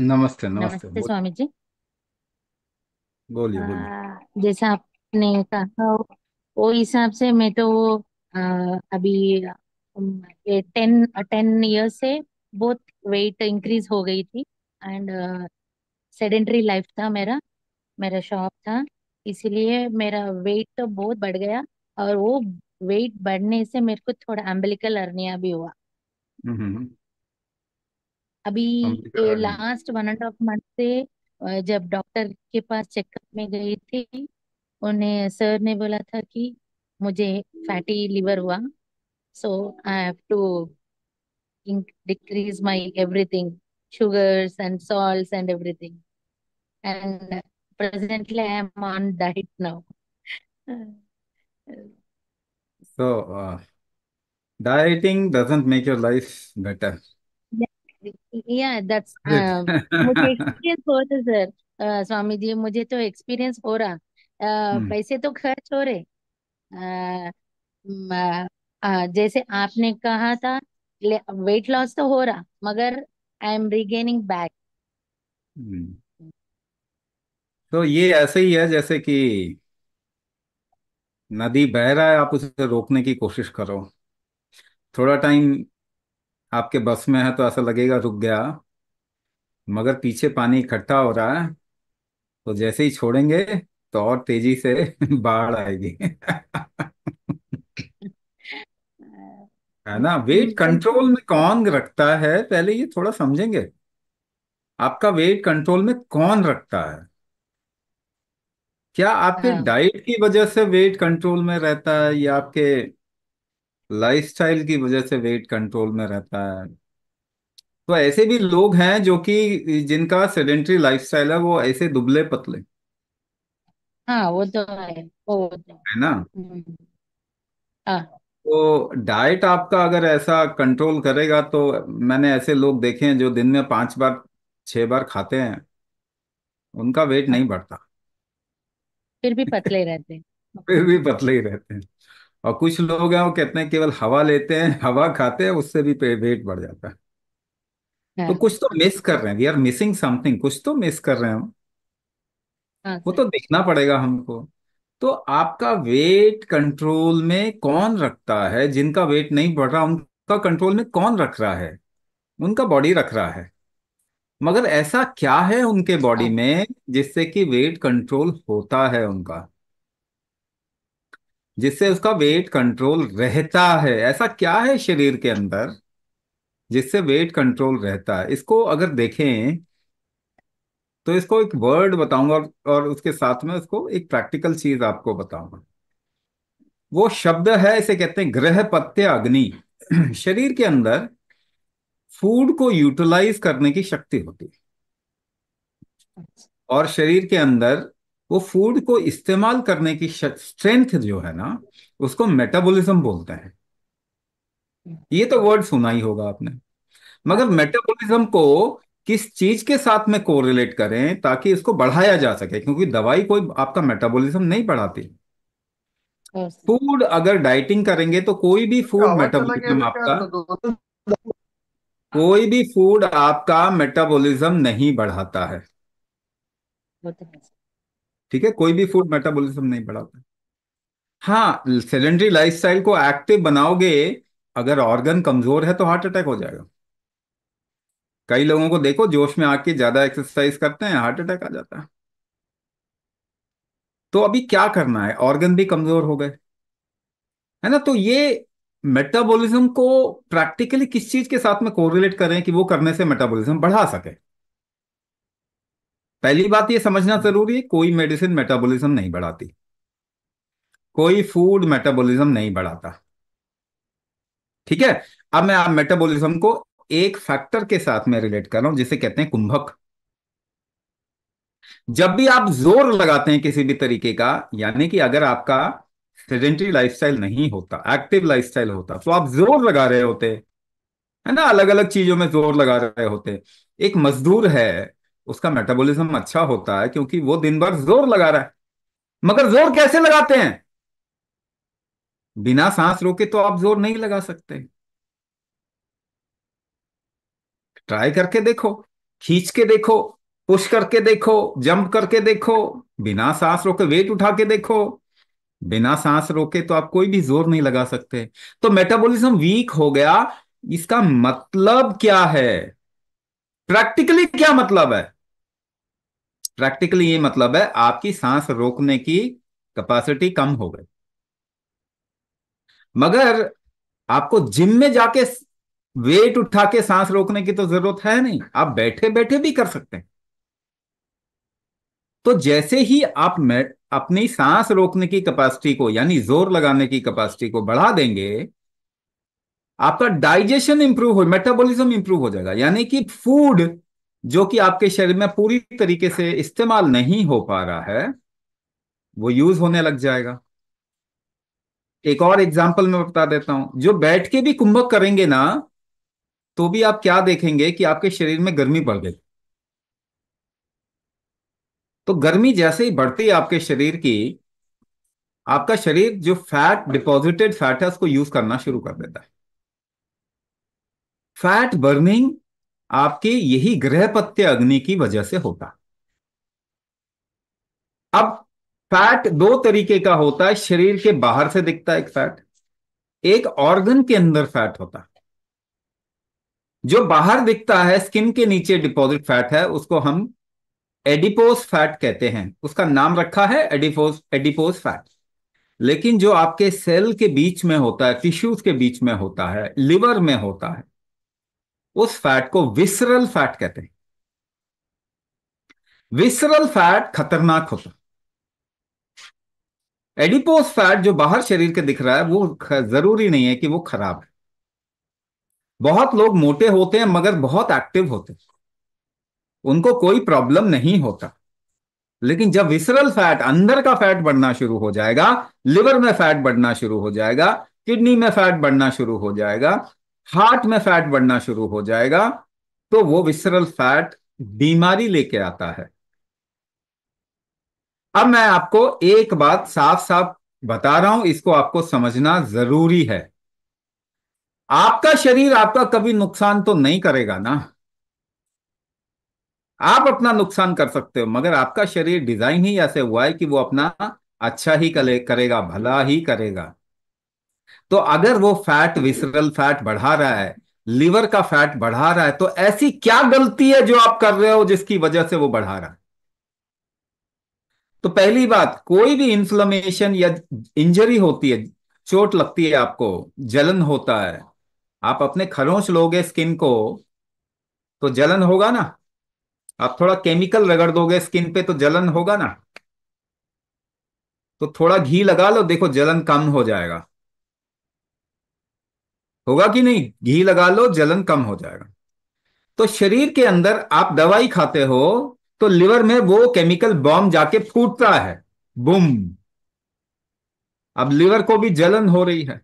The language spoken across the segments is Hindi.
नमस्ते नमस्ते नमस्ते स्वामी जी बोलिए बोलिए जैसा आपने कहा वो हिसाब से मैं तो आ, अभी अम, टेन टेन ईयर से बहुत वेट इंक्रीज हो गई थी एंड सेडेंट्री लाइफ था मेरा मेरा शॉप था इसीलिए मेरा वेट तो बहुत बढ़ गया और वो वेट बढ़ने से मेरे को थोड़ा एम्बलिकल अर्निया भी हुआ हम्म, हम्म, हम्म। अभी last one and half month से जब डॉक्टर के पास चेकअप में गए थे उन्हें सर ने बोला था कि मुझे फैटी लिवर हुआ so I have to decrease my everything sugars and salts and everything and presently I am on diet now so dieting doesn't make your life better या दैट्स uh, मुझे एक्सपीरियंस तो uh, तो हो रहा सर स्वामी जी मुझे तो एक्सपीरियंस हो रहा पैसे तो खर्च हो रहे uh, जैसे आपने कहा था वेट लॉस तो हो रहा मगर आई एम रिगेनिंग बैक तो ये ऐसे ही है जैसे कि नदी बह रहा है आप उसे रोकने की कोशिश करो थोड़ा टाइम आपके बस में है तो ऐसा लगेगा रुक गया मगर पीछे पानी इकट्ठा हो रहा है तो जैसे ही छोड़ेंगे तो और तेजी से बाढ़ आएगी है ना वेट कंट्रोल में कौन रखता है पहले ये थोड़ा समझेंगे आपका वेट कंट्रोल में कौन रखता है क्या आपके हाँ। डाइट की वजह से वेट कंट्रोल में रहता है या आपके लाइफस्टाइल की वजह से वेट कंट्रोल में रहता है तो ऐसे भी लोग हैं जो कि जिनका सेडेंट्री लाइफस्टाइल है वो ऐसे दुबले पतले हाँ वो तो है वो तो है है ना हम्म। हाँ तो डाइट आपका अगर ऐसा कंट्रोल करेगा तो मैंने ऐसे लोग देखे हैं जो दिन में पांच बार छह बार खाते हैं उनका वेट हाँ। नहीं बढ़ता फिर भी पतले रहते हैं फिर भी पतले ही रहते हैं और कुछ लोग हैं वो कहते हैं केवल हवा लेते हैं हवा खाते हैं उससे भी वेट बढ़ जाता है हाँ। तो कुछ तो मिस कर रहे हैं वी आर मिसिंग समथिंग कुछ तो मिस कर रहे हैं हम हाँ वो तो देखना पड़ेगा हमको तो आपका वेट कंट्रोल में कौन रखता है जिनका वेट नहीं बढ़ रहा उनका कंट्रोल में कौन रख रहा है उनका बॉडी रख रहा है मगर ऐसा क्या है उनके बॉडी हाँ। में जिससे कि वेट कंट्रोल होता है उनका जिससे उसका वेट कंट्रोल रहता है ऐसा क्या है शरीर के अंदर जिससे वेट कंट्रोल रहता है इसको अगर देखें तो इसको एक वर्ड बताऊंगा और उसके साथ में उसको एक प्रैक्टिकल चीज आपको बताऊंगा वो शब्द है इसे कहते हैं ग्रह पत्य अग्नि शरीर के अंदर फूड को यूटिलाइज करने की शक्ति होती है और शरीर के अंदर वो फूड को इस्तेमाल करने की स्ट्रेंथ जो है ना उसको मेटाबॉलिज्म बोलते हैं ये तो वर्ड सुना ही होगा आपने मगर मेटाबॉलिज्म को किस चीज के साथ में कोरिलेट करें ताकि इसको बढ़ाया जा सके क्योंकि दवाई कोई आपका मेटाबॉलिज्म नहीं बढ़ाती फूड अगर डाइटिंग करेंगे तो कोई भी फूड मेटाबॉलिज्म आपका तो कोई भी फूड आपका मेटाबॉलिज्म नहीं बढ़ाता है ठीक है कोई भी फूड मेटाबॉलिज्म नहीं बढ़ाता हाँ सेडेंट्री लाइफस्टाइल को एक्टिव बनाओगे अगर ऑर्गन कमजोर है तो हार्ट अटैक हो जाएगा कई लोगों को देखो जोश में आके ज्यादा एक्सरसाइज करते हैं हार्ट अटैक आ जाता है तो अभी क्या करना है ऑर्गन भी कमजोर हो गए है ना तो ये मेटाबॉलिज्म को प्रैक्टिकली किस चीज के साथ में कोरिलेट करें कि वो करने से मेटाबॉलिज्म बढ़ा सके पहली बात ये समझना जरूरी है कोई मेडिसिन मेटाबॉलिज्म नहीं बढ़ाती कोई फूड मेटाबॉलिज्म नहीं बढ़ाता ठीक है अब मैं आप मेटाबॉलिज्म को एक फैक्टर के साथ में रिलेट कर रहा हूं जिसे कहते हैं कुंभक जब भी आप जोर लगाते हैं किसी भी तरीके का यानी कि अगर आपका सेडेंटरी लाइफस्टाइल नहीं होता एक्टिव लाइफस्टाइल होता तो आप जोर लगा रहे होते है ना अलग अलग चीजों में जोर लगा रहे होते एक मजदूर है उसका मेटाबॉलिज्म अच्छा होता है क्योंकि वो दिन भर जोर लगा रहा है मगर जोर कैसे लगाते हैं बिना सांस रोके तो आप जोर नहीं लगा सकते ट्राई करके देखो खींच के देखो पुश करके देखो जंप करके देखो बिना सांस रोके वेट उठा के देखो बिना सांस रोके तो आप कोई भी जोर नहीं लगा सकते तो मेटाबॉलिज्म वीक हो गया इसका मतलब क्या है प्रैक्टिकली क्या मतलब है प्रैक्टिकली ये मतलब है आपकी सांस रोकने की कैपेसिटी कम हो गई मगर आपको जिम में जाके वेट उठा के सांस रोकने की तो जरूरत है नहीं आप बैठे बैठे भी कर सकते हैं तो जैसे ही आप अपनी सांस रोकने की कैपेसिटी को यानी जोर लगाने की कैपेसिटी को बढ़ा देंगे आपका डाइजेशन इंप्रूव हो मेटाबॉलिज्म इंप्रूव हो जाएगा यानी कि फूड जो कि आपके शरीर में पूरी तरीके से इस्तेमाल नहीं हो पा रहा है वो यूज होने लग जाएगा एक और एग्जाम्पल मैं बता देता हूं जो बैठ के भी कुंभक करेंगे ना तो भी आप क्या देखेंगे कि आपके शरीर में गर्मी बढ़ गई तो गर्मी जैसे ही बढ़ती है आपके शरीर की आपका शरीर जो फैट डिपॉजिटेड फैट है उसको यूज करना शुरू कर देता है फैट बर्निंग आपके यही ग्रहपत्य अग्नि की वजह से होता अब फैट दो तरीके का होता है शरीर के बाहर से दिखता है एक फैट एक ऑर्गन के अंदर फैट होता है जो बाहर दिखता है स्किन के नीचे डिपॉजिट फैट है उसको हम एडिपोस फैट कहते हैं उसका नाम रखा है एडिपोस एडिपोस फैट लेकिन जो आपके सेल के बीच में होता है टिश्यूज के बीच में होता है लिवर में होता है उस फैट को विसरल फैट कहते हैं विसरल फैट खतरनाक होता एडिपोस फैट जो बाहर शरीर के दिख रहा है वो जरूरी नहीं है कि वो खराब है बहुत लोग मोटे होते हैं मगर बहुत एक्टिव होते हैं उनको कोई प्रॉब्लम नहीं होता लेकिन जब विसरल फैट अंदर का फैट बढ़ना शुरू हो जाएगा लिवर में फैट बढ़ना शुरू हो जाएगा किडनी में फैट बढ़ना शुरू हो जाएगा हार्ट में फैट बढ़ना शुरू हो जाएगा तो वो विसरल फैट बीमारी लेके आता है अब मैं आपको एक बात साफ साफ बता रहा हूं इसको आपको समझना जरूरी है आपका शरीर आपका कभी नुकसान तो नहीं करेगा ना आप अपना नुकसान कर सकते हो मगर आपका शरीर डिजाइन ही ऐसे हुआ है कि वो अपना अच्छा ही करेगा भला ही करेगा तो अगर वो फैट विसरल फैट बढ़ा रहा है लीवर का फैट बढ़ा रहा है तो ऐसी क्या गलती है जो आप कर रहे हो जिसकी वजह से वो बढ़ा रहा है तो पहली बात कोई भी इंफ्लमेशन या इंजरी होती है चोट लगती है आपको जलन होता है आप अपने खरोंच लोगे स्किन को तो जलन होगा ना आप थोड़ा केमिकल रगड़ दोगे स्किन पे तो जलन होगा ना तो थोड़ा घी लगा लो देखो जलन कम हो जाएगा होगा कि नहीं घी लगा लो जलन कम हो जाएगा तो शरीर के अंदर आप दवाई खाते हो तो लिवर में वो केमिकल बॉम जाके फूटता है बुम अब लिवर को भी जलन हो रही है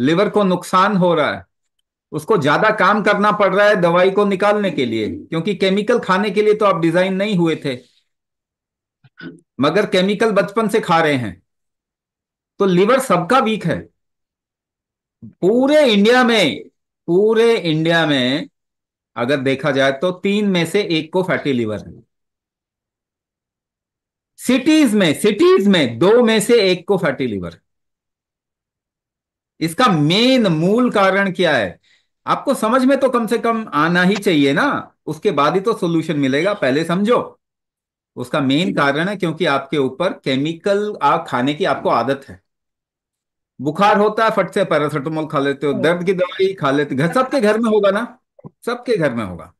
लिवर को नुकसान हो रहा है उसको ज्यादा काम करना पड़ रहा है दवाई को निकालने के लिए क्योंकि केमिकल खाने के लिए तो आप डिजाइन नहीं हुए थे मगर केमिकल बचपन से खा रहे हैं तो लिवर सबका वीक है पूरे इंडिया में पूरे इंडिया में अगर देखा जाए तो तीन में से एक को फैटी लिवर है सिटीज में सिटीज में दो में से एक को फैटी लिवर इसका मेन मूल कारण क्या है आपको समझ में तो कम से कम आना ही चाहिए ना उसके बाद ही तो सॉल्यूशन मिलेगा पहले समझो उसका मेन कारण है क्योंकि आपके ऊपर केमिकल आप खाने की आपको आदत है बुखार होता है फट से पैरासिटामोल खा लेते हो हाँ। दर्द की दवाई खा लेते घर सबके घर में होगा ना सबके घर में होगा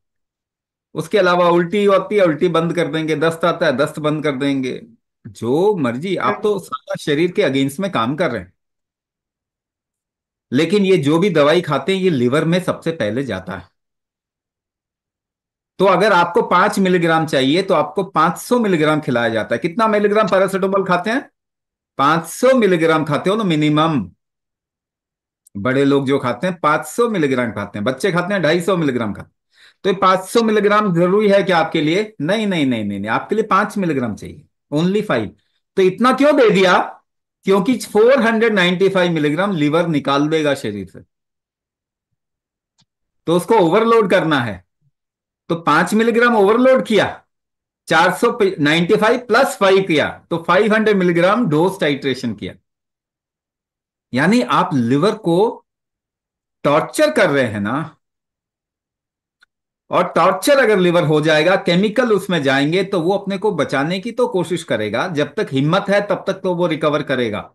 उसके अलावा उल्टी होती है उल्टी बंद कर देंगे दस्त आता है दस्त बंद कर देंगे जो मर्जी आप तो सारा शरीर के अगेंस्ट में काम कर रहे हैं लेकिन ये जो भी दवाई खाते हैं ये लिवर में सबसे पहले जाता है तो अगर आपको पांच मिलीग्राम चाहिए तो आपको पांच सौ मिलीग्राम खिलाया जाता है कितना मिलीग्राम पैरासिटामोल खाते हैं 500 मिलीग्राम खाते हो ना मिनिमम बड़े लोग जो खाते हैं 500 मिलीग्राम खाते हैं बच्चे खाते हैं ढाई मिलीग्राम खाते हैं तो ये 500 मिलीग्राम जरूरी है क्या आपके लिए नहीं नहीं नहीं नहीं नहीं आपके लिए पांच मिलीग्राम चाहिए ओनली फाइव तो इतना क्यों दे दिया क्योंकि 495 मिलीग्राम लीवर निकाल देगा शरीर से तो उसको ओवरलोड करना है तो पांच मिलीग्राम ओवरलोड किया चार सौ नाइन्टी फाइव प्लस फाइव किया तो five hundred milligram dose titration किया यानी आप लिवर को टॉर्चर कर रहे हैं ना और टॉर्चर अगर लिवर हो जाएगा केमिकल उसमें जाएंगे तो वो अपने को बचाने की तो कोशिश करेगा जब तक हिम्मत है तब तक तो वो रिकवर करेगा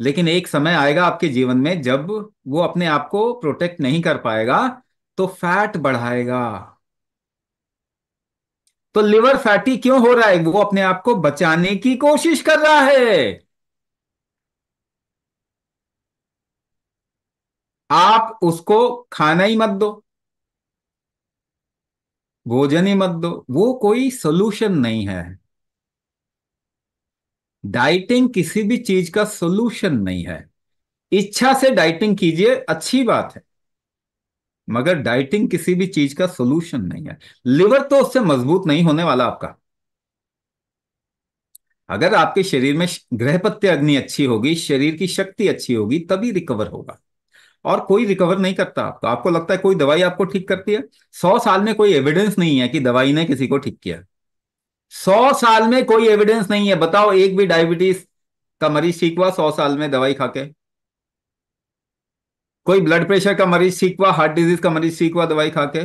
लेकिन एक समय आएगा आपके जीवन में जब वो अपने आप को प्रोटेक्ट नहीं कर पाएगा तो फैट बढ़ाएगा तो लिवर फैटी क्यों हो रहा है वो अपने आप को बचाने की कोशिश कर रहा है आप उसको खाना ही मत दो भोजन ही मत दो वो कोई सोल्यूशन नहीं है डाइटिंग किसी भी चीज का सोल्यूशन नहीं है इच्छा से डाइटिंग कीजिए अच्छी बात है मगर डाइटिंग किसी भी चीज का सोल्यूशन नहीं है लिवर तो उससे मजबूत नहीं होने वाला आपका अगर आपके शरीर में गृहपत्य अग्नि अच्छी होगी शरीर की शक्ति अच्छी होगी तभी रिकवर होगा और कोई रिकवर नहीं करता आपको आपको लगता है कोई दवाई आपको ठीक करती है सौ साल में कोई एविडेंस नहीं है कि दवाई ने किसी को ठीक किया सौ साल में कोई एविडेंस नहीं है बताओ एक भी डायबिटीज का मरीज ठीक हुआ सौ साल में दवाई खा के कोई ब्लड प्रेशर का मरीज सीख हुआ हार्ट डिजीज का मरीज सीख हुआ दवाई खा के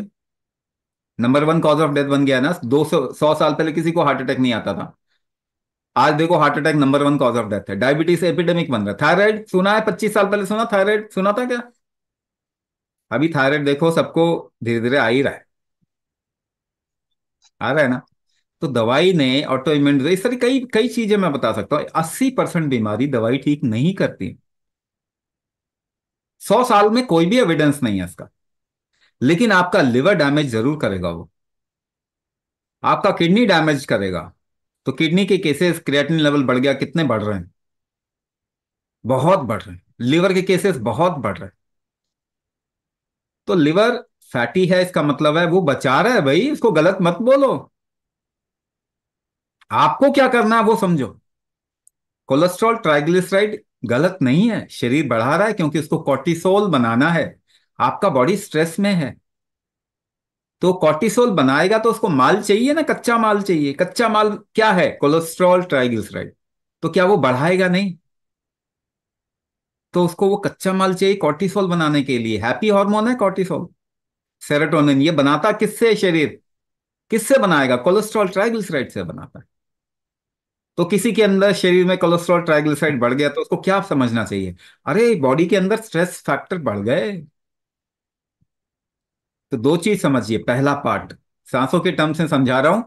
number one cause of death बन गया ना दो सौ साल पहले किसी को हार्ट अटैक नहीं आता था आज देखो heart attack number one cause of death है डायबिटीज एपिडेमिक बन रहा है थायराइड सुना है पच्चीस साल पहले सुना थायराइड सुना था क्या अभी थायराइड देखो सबको धीरे धीरे आ ही रहा है आ रहा है ना तो दवाई ने ऑटो इम्यून इस तरह कई कई चीजें मैं बता सकता हूं अस्सी परसेंट बीमारी दवाई ठीक नहीं करती सौ साल में कोई भी एविडेंस नहीं है इसका लेकिन आपका लिवर डैमेज जरूर करेगा वो आपका किडनी डैमेज करेगा तो किडनी के केसेस क्रिएटिन लेवल बढ़ गया कितने बढ़ रहे हैं बहुत बढ़ रहे हैं लिवर के केसेस बहुत बढ़ रहे हैं तो लिवर फैटी है इसका मतलब है वो बचा रहा है भाई इसको गलत मत बोलो आपको क्या करना है वो समझो कोलेस्ट्रॉल ट्राइग्लिसराइड गलत नहीं है शरीर बढ़ा रहा है क्योंकि उसको कॉर्टिसोल बनाना है आपका बॉडी स्ट्रेस में है तो कॉर्टिसोल बनाएगा तो उसको माल चाहिए ना कच्चा माल चाहिए कच्चा माल क्या है कोलेस्ट्रॉल ट्राइग्लिसराइड तो क्या वो बढ़ाएगा नहीं तो उसको वो कच्चा माल चाहिए कॉर्टिसोल बनाने के लिए हैप्पी हार्मोन है कॉर्टिसोल सेरेटोनिन ये बनाता किससे शरीर किससे बनाएगा कोलेस्ट्रॉल ट्राइग्लिसराइड से बनाता है तो किसी के अंदर शरीर में कोलेस्ट्रॉल ट्राइग्लिसराइड बढ़ गया तो उसको क्या समझना चाहिए अरे बॉडी के अंदर स्ट्रेस फैक्टर बढ़ गए तो दो चीज समझिए पहला पार्ट सांसों के टर्म से समझा रहा हूं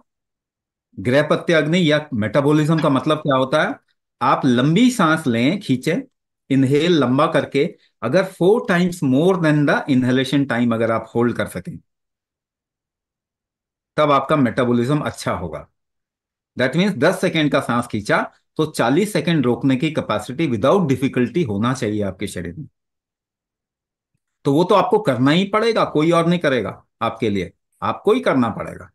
ग्रह अग्नि या मेटाबॉलिज्म का मतलब क्या होता है आप लंबी सांस लें खींचे इनहेल लंबा करके अगर four times more than the inhalation time अगर आप होल्ड कर सकें तब आपका मेटाबॉलिज्म अच्छा होगा दैट मीन्स दस सेकेंड का सांस खींचा तो चालीस सेकेंड रोकने की कैपेसिटी विदाउट डिफिकल्टी होना चाहिए आपके शरीर में तो वो तो आपको करना ही पड़ेगा कोई और नहीं करेगा आपके लिए आपको ही करना पड़ेगा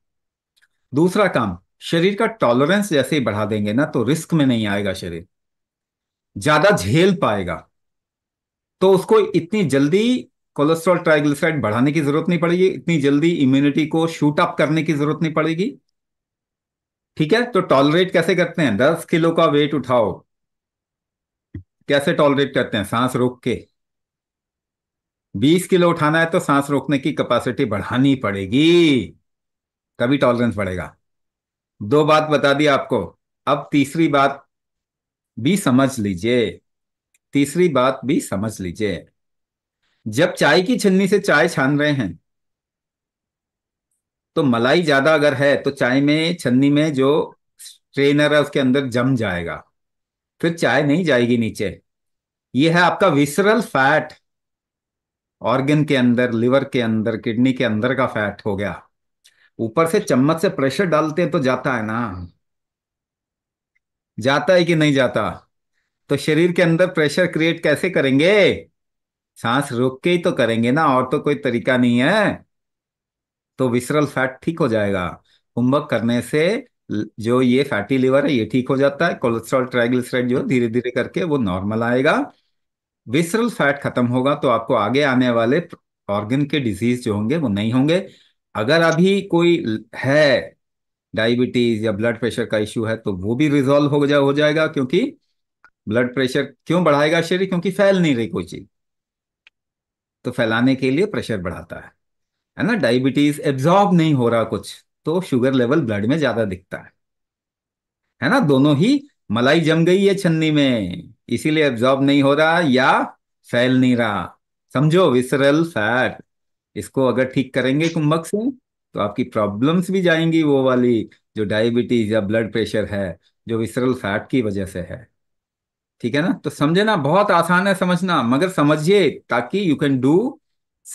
दूसरा काम शरीर का टॉलरेंस जैसे ही बढ़ा देंगे ना तो रिस्क में नहीं आएगा शरीर ज्यादा झेल पाएगा तो उसको इतनी जल्दी कोलेस्ट्रॉल ट्राइग्लिसराइड बढ़ाने की जरूरत नहीं पड़ेगी इतनी जल्दी इम्यूनिटी को शूट अप करने की जरूरत नहीं पड़ेगी ठीक है तो टॉलरेट कैसे करते हैं दस किलो का वेट उठाओ कैसे टॉलरेट करते हैं सांस रोक के बीस किलो उठाना है तो सांस रोकने की कैपेसिटी बढ़ानी पड़ेगी तभी टॉलरेंस बढ़ेगा दो बात बता दी आपको अब तीसरी बात भी समझ लीजिए तीसरी बात भी समझ लीजिए जब चाय की छन्नी से चाय छान रहे हैं तो मलाई ज्यादा अगर है तो चाय में छन्नी में जो स्ट्रेनर है उसके अंदर जम जाएगा फिर चाय नहीं जाएगी नीचे ये है आपका विसरल फैट ऑर्गन के अंदर लिवर के अंदर किडनी के अंदर का फैट हो गया ऊपर से चम्मच से प्रेशर डालते हैं तो जाता है ना जाता है कि नहीं जाता तो शरीर के अंदर प्रेशर क्रिएट कैसे करेंगे सांस रोक के ही तो करेंगे ना और तो कोई तरीका नहीं है तो विसरल फैट ठीक हो जाएगा होमवर्क करने से जो ये फैटी लिवर है ये ठीक हो जाता है कोलेस्ट्रॉल ट्राइग्लिसराइड जो धीरे धीरे करके वो नॉर्मल आएगा विसरल फैट खत्म होगा तो आपको आगे आने वाले ऑर्गन के डिजीज जो होंगे वो नहीं होंगे अगर अभी कोई है डायबिटीज या ब्लड प्रेशर का इश्यू है तो वो भी रिजोल्व हो जा हो जाएगा क्योंकि ब्लड प्रेशर क्यों बढ़ाएगा शरीर क्योंकि फैल नहीं रही कोई चीज तो फैलाने के लिए प्रेशर बढ़ाता है है ना डायबिटीज एब्जॉर्ब नहीं हो रहा कुछ तो शुगर लेवल ब्लड में ज्यादा दिखता है है ना दोनों ही मलाई जम गई है छन्नी में इसीलिए एब्जॉर्ब नहीं हो रहा या फैल नहीं रहा समझो विसरल फैट इसको अगर ठीक करेंगे कुंभक से तो आपकी प्रॉब्लम्स भी जाएंगी वो वाली जो डायबिटीज या ब्लड प्रेशर है जो विसरल फैट की वजह से है ठीक है ना तो समझे ना बहुत आसान है समझना मगर समझिए ताकि you can do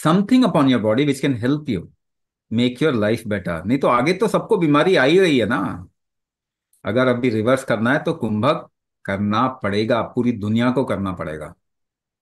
something upon your body which can help you make your life better नहीं तो आगे तो सबको बीमारी आ ही रही है ना अगर अभी रिवर्स करना है तो कुंभक करना पड़ेगा पूरी दुनिया को करना पड़ेगा